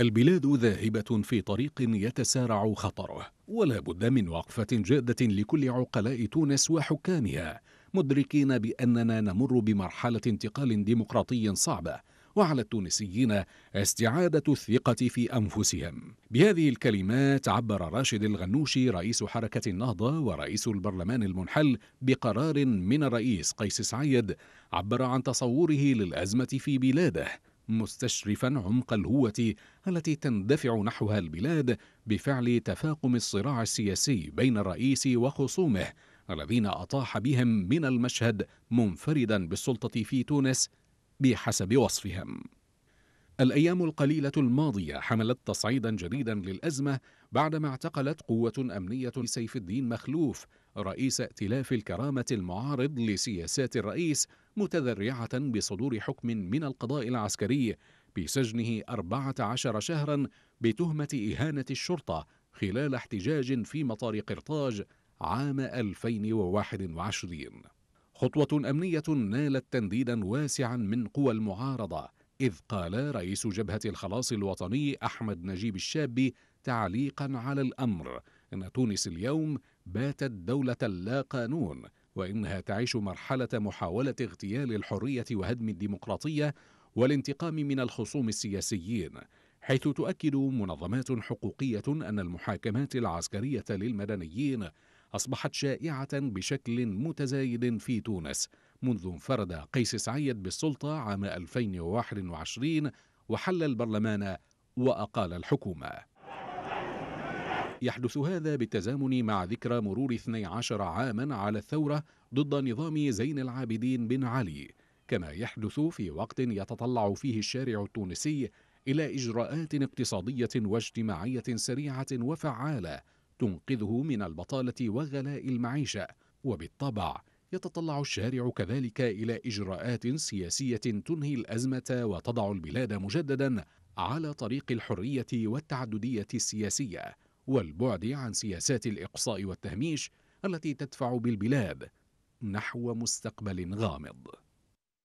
البلاد ذاهبة في طريق يتسارع خطره ولا بد من وقفة جادة لكل عقلاء تونس وحكامها مدركين بأننا نمر بمرحلة انتقال ديمقراطي صعبة وعلى التونسيين استعادة الثقة في أنفسهم بهذه الكلمات عبر راشد الغنوشي رئيس حركة النهضة ورئيس البرلمان المنحل بقرار من الرئيس قيس سعيد عبر عن تصوره للأزمة في بلاده مستشرفا عمق الهوة التي تندفع نحوها البلاد بفعل تفاقم الصراع السياسي بين الرئيس وخصومه الذين أطاح بهم من المشهد منفردا بالسلطة في تونس بحسب وصفهم الأيام القليلة الماضية حملت تصعيدا جديدا للأزمة بعدما اعتقلت قوة أمنية سيف الدين مخلوف رئيس ائتلاف الكرامة المعارض لسياسات الرئيس متذرعة بصدور حكم من القضاء العسكري بسجنه 14 شهرا بتهمة إهانة الشرطة خلال احتجاج في مطار قرطاج عام 2021 خطوة أمنية نالت تنديدا واسعا من قوى المعارضة إذ قال رئيس جبهة الخلاص الوطني أحمد نجيب الشابي تعليقا على الأمر أن تونس اليوم باتت دولة لا قانون وإنها تعيش مرحلة محاولة اغتيال الحرية وهدم الديمقراطية والانتقام من الخصوم السياسيين حيث تؤكد منظمات حقوقية أن المحاكمات العسكرية للمدنيين أصبحت شائعة بشكل متزايد في تونس منذ انفرد قيس سعيد بالسلطة عام 2021 وحل البرلمان وأقال الحكومة يحدث هذا بالتزامن مع ذكرى مرور 12 عاما على الثورة ضد نظام زين العابدين بن علي كما يحدث في وقت يتطلع فيه الشارع التونسي إلى إجراءات اقتصادية واجتماعية سريعة وفعالة تنقذه من البطاله وغلاء المعيشه وبالطبع يتطلع الشارع كذلك الى اجراءات سياسيه تنهي الازمه وتضع البلاد مجددا على طريق الحريه والتعدديه السياسيه والبعد عن سياسات الاقصاء والتهميش التي تدفع بالبلاد نحو مستقبل غامض